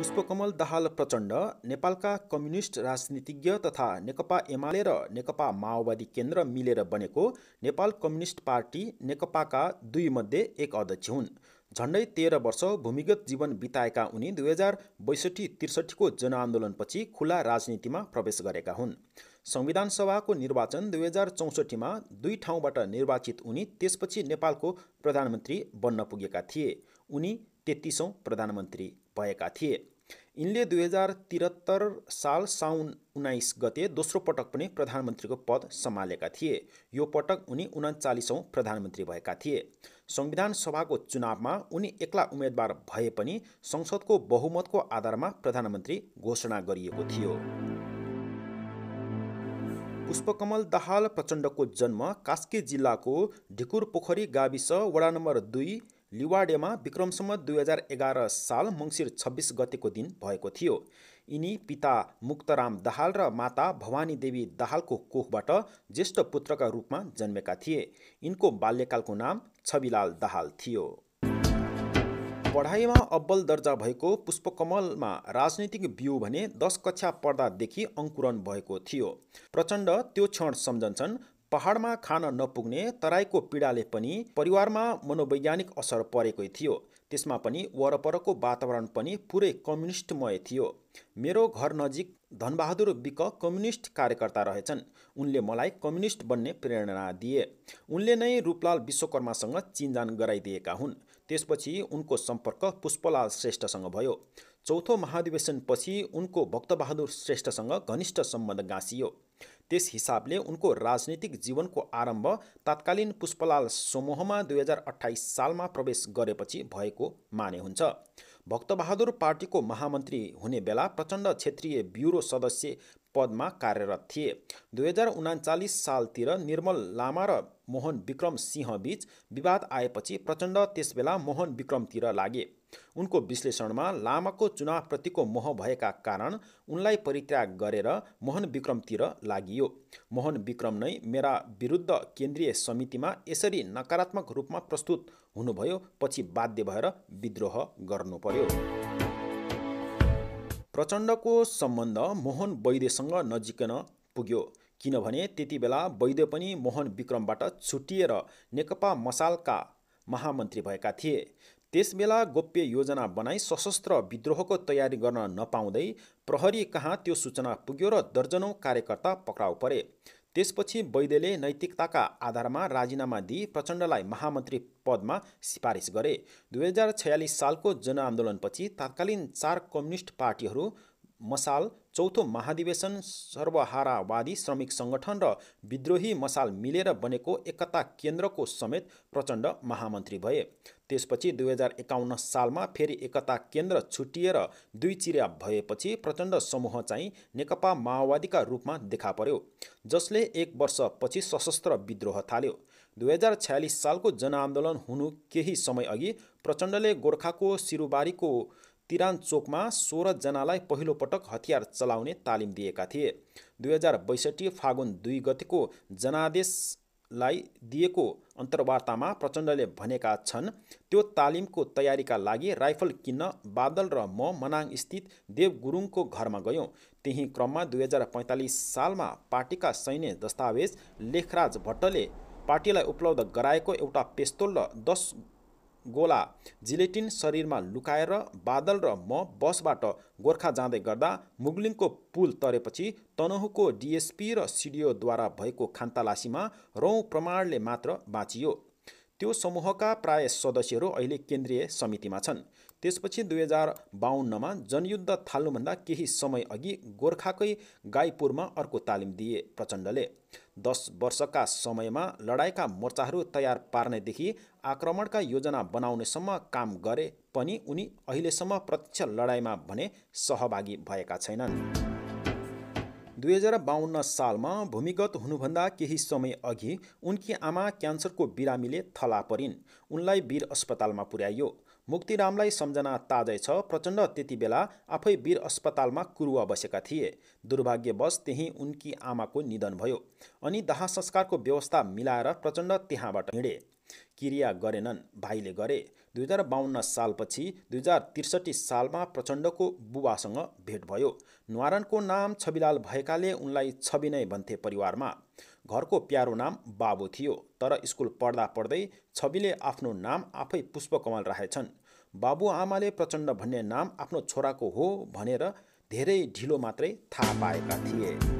पुष्पकमल दाहाल प्रचण्ड नेपालका कम्युनिस्ट राजनीतिज्ञ तथा नेकपा एमाले र नेकपा माओवादी केन्द्र मिलेर बनेको नेपाल कम्युनिस्ट पार्टी नेकपाका दुई मध्ये एक अध्यक्ष हुन् झन्डै तेह्र वर्ष भूमिगत जीवन बिताएका उनी दुई हजार बैसठी त्रिसठीको जनआन्दोलनपछि खुला राजनीतिमा प्रवेश गरेका हुन् संविधान सभाको निर्वाचन दुई हजार चौसठीमा दुई ठाउँबाट निर्वाचित उनी त्यसपछि नेपालको प्रधानमन्त्री बन्न पुगेका थिए उनी तेत्तिसौँ प्रधानमन्त्री भएका थिए यिनले दुई हजार त्रिहत्तर साल साउन उन्नाइस गते दोस्रो पटक पनि प्रधानमन्त्रीको पद सम्हालेका थिए यो पटक उनी उनाचालिसौँ प्रधानमन्त्री भएका थिए संविधान सभाको चुनावमा उनी एक्ला उम्मेद्वार भए पनि संसदको बहुमतको आधारमा प्रधानमन्त्री घोषणा गरिएको थियो पुष्पकमल दाहाल प्रचण्डको जन्म कास्की जिल्लाको ढिकुर पोखरी गाविस वडा नम्बर दुई लिवाडेमा विक्रमसम्म दुई हजार एघार साल मङ्सिर छब्बिस गतेको दिन भएको थियो यिनी पिता मुक्तराम दाहाल र माता भवानी देवी दाहालको कोखबाट ज्येष्ठ पुत्रका रूपमा जन्मेका थिए यिनको बाल्यकालको नाम छविलाल दाहाल थियो पढाइमा अब्बल दर्जा भएको पुष्पकमलमा राजनीतिक बिउ भने दस कक्षा पढ्दादेखि अङ्कुरन भएको थियो प्रचण्ड त्यो क्षण सम्झन्छन् पहाडमा खान नपुग्ने तराईको पीडाले पनि परिवारमा मनोवैज्ञानिक असर परेकै थियो त्यसमा पनि वरपरको वातावरण पनि पुरै कम्युनिस्टमय थियो मेरो घर नजिक धनबहादुर विक कम्युनिस्ट कार्यकर्ता रहेछन् उनले मलाई कम्युनिस्ट बन्ने प्रेरणा दिए उनले नै रूपलाल विश्वकर्मासँग चिन्जान गराइदिएका हुन् त्यसपछि उनको सम्पर्क पुष्पलाल श्रेष्ठसँग भयो चौथो महाधिवेशनपछि उनको भक्तबहादुर श्रेष्ठसँग घनिष्ठ सम्बन्ध गाँसियो त्यस हिसाबले उनको राजनीतिक जीवनको आरम्भ तत्कालीन पुष्पलाल समूहमा दुई हजार अठाइस सालमा प्रवेश गरेपछि भएको माने हुन्छ भक्तबहादुर पार्टीको महामन्त्री हुने बेला प्रचण्ड क्षेत्रीय ब्युरो सदस्य पदमा कार्यरत थिए दुई हजार उनाचालिस सालतिर निर्मल लामा र मोहन विक्रम सिंहबीच विवाद आएपछि प्रचण्ड त्यसबेला मोहन विक्रमतिर लागे उनको विश्लेषणमा लामाको चुनावप्रतिको मोह भएका कारण उनलाई परित्याग गरेर मोहन विक्रमतिर लागियो मोहन विक्रम नै मेरा विरुद्ध केन्द्रीय समितिमा यसरी नकारात्मक रूपमा प्रस्तुत हुनुभयो पछि बाध्य भएर विद्रोह गर्नु पर्यो प्रचण्डको सम्बन्ध मोहन वैद्यसँग नजिकन पुग्यो किनभने त्यति बेला वैद्य पनि मोहन विक्रमबाट छुटिएर नेकपा मसालका महामन्त्री भएका थिए त्यसबेला गोप्य योजना बनाई सशस्त्र विद्रोहको तयारी गर्न नपाउँदै प्रहरी कहाँ त्यो सूचना पुग्यो र दर्जनौँ कार्यकर्ता पक्राउ परे त्यसपछि वैद्यले नैतिकताका आधारमा राजीनामा दिई प्रचण्डलाई महामन्त्री पदमा सिफारिस गरे दुई हजार छयालिस सालको जनआन्दोलनपछि तत्कालीन चार कम्युनिस्ट पार्टीहरू मसाल चौथो महाधिवेशन सर्वहारावादी श्रमिक सङ्गठन र विद्रोही मसाल मिलेर बनेको एकता केन्द्रको समेत प्रचण्ड महामन्त्री भए त्यसपछि दुई हजार एकाउन्न सालमा फेरि एकता केन्द्र छुटिएर दुई चिरिया भएपछि प्रचण्ड समूह चाहिँ नेकपा माओवादीका रूपमा देखा पर्यो जसले एक वर्षपछि सशस्त्र विद्रोह थाल्यो दुई हजार छ्यालिस सालको जनआन्दोलन हुनु केही समयअघि प्रचण्डले गोर्खाको सिरुबारीको तिरान चोकमा सोह्रजनालाई पहिलोपटक हतियार चलाउने तालिम दिएका थिए दुई हजार बैसठी फागुन दुई गतिको जनादेश लाई दिएको अन्तर्वार्तामा प्रचण्डले भनेका छन् त्यो तालिमको तयारीका लागि राइफल किन्न बादल र म मनाङस्थित देव गुरुङको घरमा गयौँ त्यही क्रममा दुई हजार पैँतालिस सालमा पार्टीका सैन्य दस्तावेज लेखराज भट्टले पार्टीलाई उपलब्ध गराएको एउटा पेस्तोल र दस गोला जिलेटिन शरीरमा लुकाएर बादल र म बसबाट गोर्खा जाँदै गर्दा मुगलिङको पुल तरेपछि तनहुको डिएसपी र सिडिओद्वारा भएको खान्तालासीमा रौँ प्रमाणले मात्र बाँचियो त्यो समूहका प्राय सदस्यहरू अहिले केन्द्रीय समितिमा छन् त्यसपछि दुई हजार बाहन्नमा जनयुद्ध थाल्नुभन्दा केही समय अघि गोर्खाकै गाईपुरमा अर्को तालिम दिए प्रचण्डले दस वर्षका समयमा लडाइँका मोर्चाहरू तयार पार्नेदेखि आक्रमणका योजना बनाउनेसम्म काम गरे पनि उनी अहिलेसम्म प्रत्यक्ष लडाइँमा भने सहभागी भएका छैनन् दुई हजार बाहन्न सालमा भूमिगत हुनुभन्दा केही समय अघि उनकी आमा क्यान्सरको बिरामीले थला परिन् उनलाई वीर अस्पतालमा पुर्याइयो मुक्तिरामलाई सम्झना ताजै छ प्रचण्ड त्यति बेला आफै वीर अस्पतालमा कुरुवा बसेका थिए दुर्भाग्यवश त्यहीँ उनकी आमाको निधन भयो अनि दाह संस्कारको व्यवस्था मिलाएर प्रचण्ड त्यहाँबाट हिँडे क्रिया गरेनन् भाइले गरे दुई हजार बाहन्न सालपछि दुई हजार त्रिसठी सालमा प्रचण्डको बुबासँग भेट भयो न्वारानको नाम छविलाल भएकाले उनलाई छवि नै भन्थे परिवारमा घरको प्यारो नाम बाबु थियो तर स्कुल पढ्दा पढ्दै छविले आफ्नो नाम आफै पुष्पकमल राखेछन् बाबुआमाले प्रचण्ड भन्ने नाम आफ्नो छोराको हो भनेर धेरै ढिलो मात्रै थाहा पाएका थिए